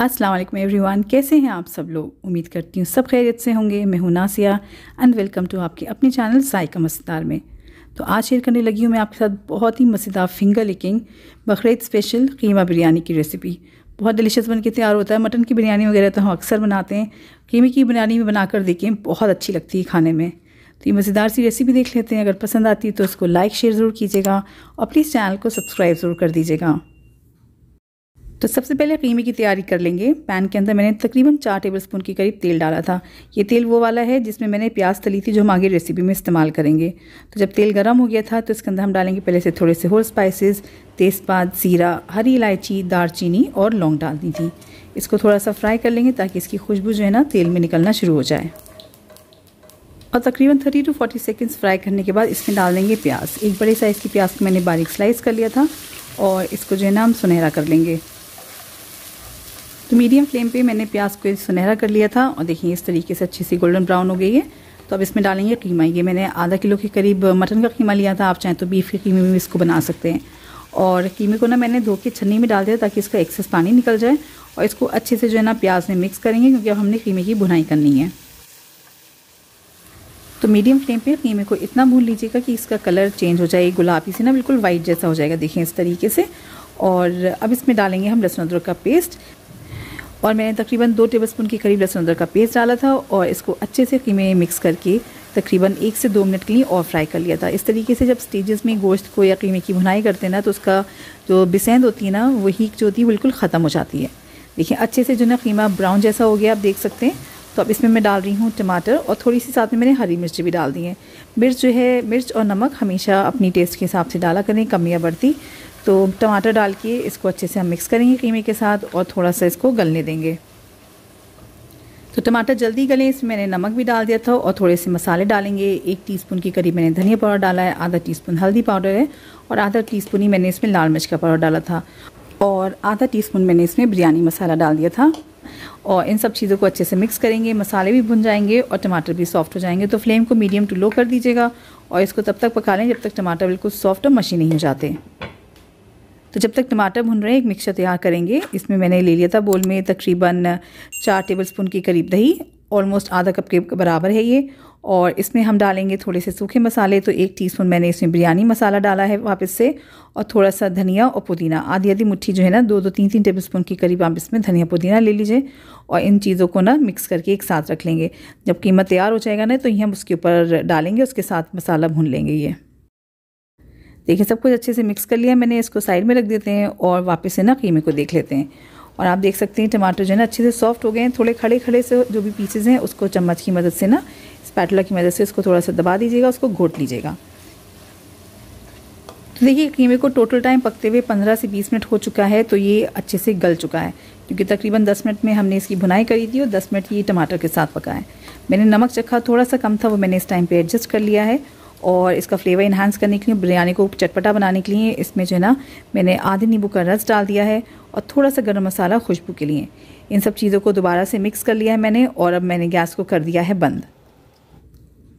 अस्सलाम वालेकुम एवरीवन कैसे हैं आप सब लोग उम्मीद करती हूँ सब खैरियत से होंगे मैं हूँ नासिया एंड वेलकम टू आपके अपने चैनल साइका मसेदार में तो आज शेयर करने लगी हूँ मैं आपके साथ बहुत ही मज़ेदार finger licking Bakrid special keema biryani की रेसिपी बहुत डिलीशियस बन के तैयार होता है मटन की बिरयानी वगैरह तो हम अक्सर बनाते हैं कीमे की बिरयानी भी बनाकर देखें बहुत अच्छी लगती है खाने में तो ये मज़ेदार सी रेसिपी देख लेते हैं अगर पसंद आती है तो उसको लाइक शेयर ज़रूर कीजिएगा और प्लीज़ चैनल को सब्सक्राइब ज़रूर कर दीजिएगा तो सबसे पहले कीमे की तैयारी कर लेंगे पैन के अंदर मैंने तकरीबन चार टेबल स्पून के करीब तेल डाला था ये तेल वो वाला है जिसमें मैंने प्याज तली थी जो हम आगे रेसिपी में इस्तेमाल करेंगे तो जब तेल गर्म हो गया था तो इसके अंदर हम डालेंगे पहले से थोड़े से होल स्पाइसेस तेज़पात ज़ीरा हरी इलायची दारचीनी और लौंग डालनी थी इसको थोड़ा सा फ्राई कर लेंगे ताकि इसकी खुशबू जो है ना तेल में निकलना शुरू हो जाए और तकरीबन 30 टू 40 सेकंड्स फ्राई करने के बाद इसमें डाल देंगे प्याज एक बड़े साइज़ की प्याज को मैंने बारीक स्लाइस कर लिया था और इसको जो है ना हम सुनहरा कर लेंगे तो मीडियम फ्लेम पे मैंने प्याज को सुनहरा कर लिया था और देखिए इस तरीके से अच्छी सी गोल्डन ब्राउन हो गई है तो अब इसमें डालेंगे कीमा ये मैंने आधा किलो के करीब मटन का कीमा लिया था आप चाहें तो बीफ के कीमे में इसको बना सकते हैं और कीमे को ना मैंने धो के छन्नी में डाल दिया ताकि इसका एक्सेस पानी निकल जाए और इसको अच्छे से जो है ना प्याज में मिक्स करेंगे क्योंकि अब हमने कीमे की बुनाई करनी है तो मीडियम फ्लेम पे कीमे को इतना भून लीजिएगा कि इसका कलर चेंज हो जाए गुलाबी से ना बिल्कुल वाइट जैसा हो जाएगा देखें इस तरीके से और अब इसमें डालेंगे हम लहसुन अदरक का पेस्ट और मैंने तकरीबन दो टेबल स्पून के करीब लहसुन अदरक का पेस्ट डाला था और इसको अच्छे से कीमे मिक्स करके तकरीबन एक से दो मिनट के लिए और फ्राई कर लिया था इस तरीके से जब स्टेजेस में गोश्त को या कीमे की भुनाई करते हैं ना तो उसका जो बिसेंद होती है ना वो हीक जो होती है बिल्कुल ख़त्म हो जाती है देखिए अच्छे से जो ना कीमा ब्राउन जैसा हो गया आप देख सकते हैं तो अब इसमें मैं डाल रही हूँ टमाटर और थोड़ी सी साथ में मैंने हरी मिर्च भी डाल दी है मिर्च जो है मिर्च और नमक हमेशा अपनी टेस्ट के हिसाब से डाला करें कमियाँ बढ़ती तो टमाटर डाल के इसको अच्छे से हम मिक्स करेंगे कीमे के साथ और थोड़ा सा इसको गलने देंगे तो टमाटर जल्दी गले इसमें मैंने नमक भी डाल दिया था और थोड़े से मसाले डालेंगे एक टीस्पून के करीब मैंने धनिया पाउडर डाला है आधा टीस्पून हल्दी पाउडर है और आधा टीस्पून ही मैंने इसमें लाल मिर्च का पाउडर डाला था और आधा टीस्पून मैंने इसमें बिरयानी मसाला डाल दिया था और इन सब चीज़ों को अच्छे से मिक्स करेंगे मसाले भी भुन जाएंगे और टमाटर भी सॉफ्ट हो जाएंगे तो फ्लेम को मीडियम टू लो कर दीजिएगा और इसको तब तक पका लें जब तक टमाटर बिल्कुल सॉफ्ट और मशी नहीं हो जाते तो जब तक टमाटर भुन रहे हैं एक मिक्सचर तैयार करेंगे इसमें मैंने ले लिया था बोल में तकरीबन चार टेबल स्पून के करीब दही ऑलमोस्ट आधा कप के बराबर है ये और इसमें हम डालेंगे थोड़े से सूखे मसाले तो एक टीस्पून मैंने इसमें बिरयानी मसाला डाला है वापस से और थोड़ा सा धनिया और पुदीना आधी आधी मुट्ठी जो है ना दो दो तीन तीन टेबल स्पून के करीब आप इसमें धनिया पुदीना ले लीजिए और इन चीज़ों को ना मिक्स करके एक साथ रख लेंगे जब कीमत तैयार हो जाएगा ना तो ये हम उसके ऊपर डालेंगे उसके साथ मसाला भून लेंगे ये देखिए सब कुछ अच्छे से मिक्स कर लिया मैंने इसको साइड में रख देते हैं और वापस से ना कीमे को देख लेते हैं और आप देख सकते हैं टमाटर जो है ना अच्छे से सॉफ्ट हो गए हैं थोड़े खड़े खड़े से जो भी पीसेज हैं उसको चम्मच की मदद से ना स्पैटला की मदद से इसको थोड़ा सा दबा दीजिएगा उसको घोट लीजिएगा तो देखिए कीमे को टोटल टाइम पकते हुए 15 से 20 मिनट हो चुका है तो ये अच्छे से गल चुका है क्योंकि तकरीबन 10 मिनट में हमने इसकी भुनाई करी थी और 10 मिनट ये टमाटर के साथ पका है मैंने नमक चखा थोड़ा सा कम था वो मैंने इस टाइम पे एडजस्ट कर लिया है और इसका फ्लेवर इन्हांस करने के लिए बिरयानी को चटपटा बनाने के लिए इसमें जो है ना मैंने आधे नींबू का रस डाल दिया है और थोड़ा सा गर्म मसाला खुशबू के लिए इन सब चीज़ों को दोबारा से मिक्स कर लिया है मैंने और अब मैंने गैस को कर दिया है बंद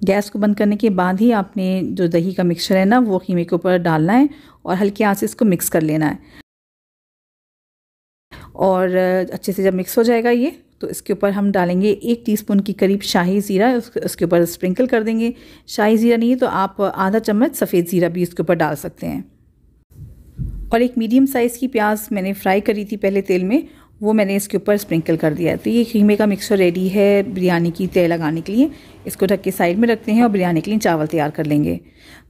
गैस को बंद करने के बाद ही आपने जो दही का मिक्सचर है ना वो खीमे के ऊपर डालना है और हल्के आँच से इसको मिक्स कर लेना है और अच्छे से जब मिक्स हो जाएगा ये तो इसके ऊपर हम डालेंगे एक टीस्पून के करीब शाही ज़ीरा उसके ऊपर स्प्रिंकल कर देंगे शाही ज़ीरा नहीं तो आप आधा चम्मच सफ़ेद ज़ीरा भी इसके ऊपर डाल सकते हैं और एक मीडियम साइज़ की प्याज मैंने फ्राई करी थी पहले तेल में वो मैंने इसके ऊपर स्प्रिंकल कर दिया तो ये खीमे का मिक्सर रेडी है बिरयानी की तय लगाने के लिए इसको ढक के साइड में रखते हैं और बिरयानी के लिए चावल तैयार कर लेंगे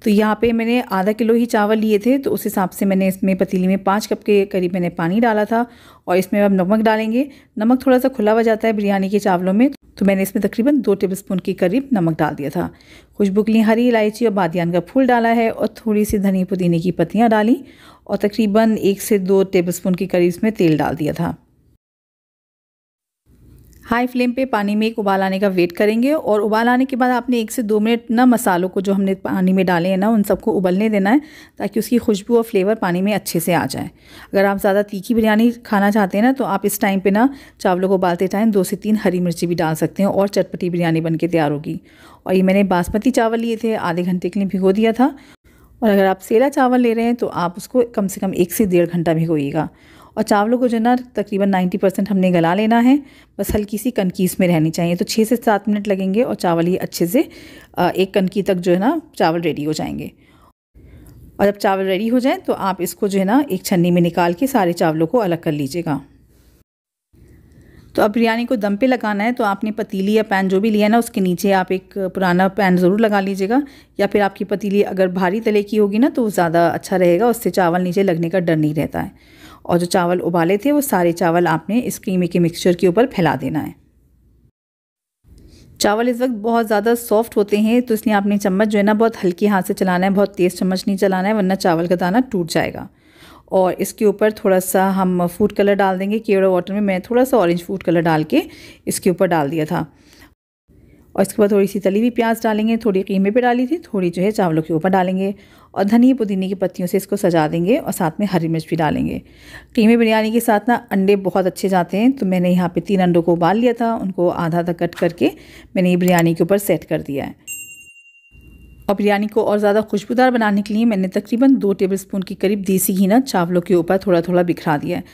तो यहाँ पे मैंने आधा किलो ही चावल लिए थे तो उस हिसाब से मैंने इसमें पतीली में पाँच कप के करीब मैंने पानी डाला था और इसमें अब नमक डालेंगे नमक थोड़ा सा खुला हुआ जाता है बिरयानी के चावलों में तो मैंने इसमें तकरीबन दो टेबल स्पून के करीब नमक डाल दिया था खुशबू के लिए हरी इलायची और बादियान का फूल डाला है और थोड़ी सी धनी पुदीने की पत्तियाँ डाली और तकरीबन एक से दो टेबल स्पून के करीब इसमें तेल डाल दिया था हाई फ्लेम पे पानी में एक उबाल आने का वेट करेंगे और उबाल आने के बाद आपने एक से दो मिनट ना मसालों को जो हमने पानी में डाले हैं ना उन सबको उबलने देना है ताकि उसकी खुशबू और फ्लेवर पानी में अच्छे से आ जाए अगर आप ज़्यादा तीखी बिरयानी खाना चाहते हैं ना तो आप इस टाइम पर ना चावलों को उबालते टाइम दो से तीन हरी मिर्ची भी डाल सकते हैं और चटपटी बिरयानी बन के तैयार होगी और ये मैंने बासमती चावल लिए थे आधे घंटे के लिए भिगो दिया था और अगर आप सेला चावल ले रहे हैं तो आप उसको कम से कम एक से डेढ़ घंटा भिगोइएगा और चावलों को जो ना तकरीबन 90 परसेंट हमने गला लेना है बस हल्की सी कनकीस में रहनी चाहिए तो छः से सात मिनट लगेंगे और चावल ये अच्छे से एक कनकी तक जो है ना चावल रेडी हो जाएंगे और जब चावल रेडी हो जाए तो आप इसको जो है ना एक छन्नी में निकाल के सारे चावलों को अलग कर लीजिएगा तो अब बिरयानी को दम पे लगाना है तो आपने पतीली या पैन जो भी लिया ना उसके नीचे आप एक पुराना पैन ज़रूर लगा लीजिएगा या फिर आपकी पतीली अगर भारी तले की होगी ना तो ज़्यादा अच्छा रहेगा उससे चावल नीचे लगने का डर नहीं रहता है और जो चावल उबाले थे वो सारे चावल आपने इस कीमे के मिक्सचर के ऊपर फैला देना है चावल इस वक्त बहुत ज़्यादा सॉफ्ट होते हैं तो इसलिए आपने चम्मच जो है ना बहुत हल्के हाथ से चलाना है बहुत तेज़ चम्मच नहीं चलाना है वरना चावल का दाना टूट जाएगा और इसके ऊपर थोड़ा सा हम फूड कलर डाल देंगे केवड़ा वाटर में मैं थोड़ा सा ऑरेंज फूड कलर डाल के इसके ऊपर डाल दिया था और इसके बाद थोड़ी सी तली हुई प्याज डालेंगे थोड़ी कीमे पे डाली थी थोड़ी जो है चावलों के ऊपर डालेंगे और धनी पुदीने की पत्तियों से इसको सजा देंगे और साथ में हरी मिर्च भी डालेंगे कीमे बिरयानी के साथ ना अंडे बहुत अच्छे जाते हैं तो मैंने यहाँ पे तीन अंडों को उबाल लिया था उनको आधा आधा कट करके मैंने ये बिरयानी के ऊपर सेट कर दिया है और बिरयानी को और ज़्यादा खुशबूदार बनाने के लिए मैंने तकरीबन दो टेबल स्पून के करीब देसी घीना चावलों के ऊपर थोड़ा थोड़ा बिखरा दिया है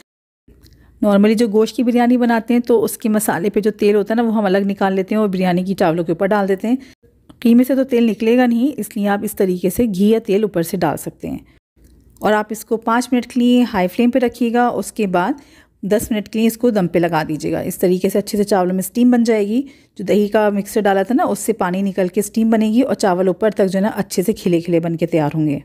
नॉर्मली जो गोश्त की बिरयानी बनाते हैं तो उसके मसाले पे जो तेल होता है ना वो हम अलग निकाल लेते हैं और बिरयानी की चावलों के ऊपर डाल देते हैं कीमे से तो तेल निकलेगा नहीं इसलिए आप इस तरीके से घी या तेल ऊपर से डाल सकते हैं और आप इसको पाँच मिनट के लिए हाई फ्लेम पर रखिएगा उसके बाद दस मिनट के लिए इसको दम पे लगा दीजिएगा इस तरीके से अच्छे से चावलों में स्टीम बन जाएगी जो दही का मिक्सर डाला था ना उससे पानी निकल के स्टीम बनेगी और चावल ऊपर तक जो है ना अच्छे से खिले खिले बन के तैयार होंगे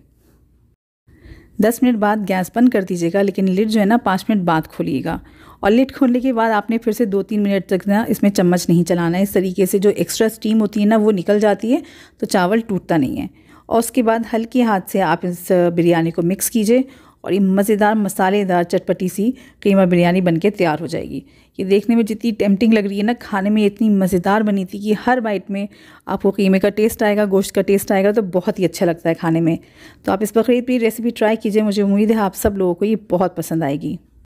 दस मिनट बाद गैस बंद कर दीजिएगा लेकिन लिड जो है ना पाँच मिनट बाद खोलिएगा और लिड खोलने के बाद आपने फिर से दो तीन मिनट तक ना इसमें चम्मच नहीं चलाना है इस तरीके से जो एक्स्ट्रा स्टीम होती है ना वो निकल जाती है तो चावल टूटता नहीं है और उसके बाद हल्के हाथ से आप इस बिरयानी को मिक्स कीजिए और ये मज़ेदार मसालेदार चटपटी सी कीमा बिरयानी बन के तैयार हो जाएगी ये देखने में जितनी टेम्पटिंग लग रही है ना खाने में इतनी मज़ेदार बनी थी कि हर बाइट में आपको कीमे का टेस्ट आएगा गोश्त का टेस्ट आएगा तो बहुत ही अच्छा लगता है खाने में तो आप इस बकरीद पर रेसिपी ट्राई कीजिए मुझे उम्मीद है आप सब लोगों को ये बहुत पसंद आएगी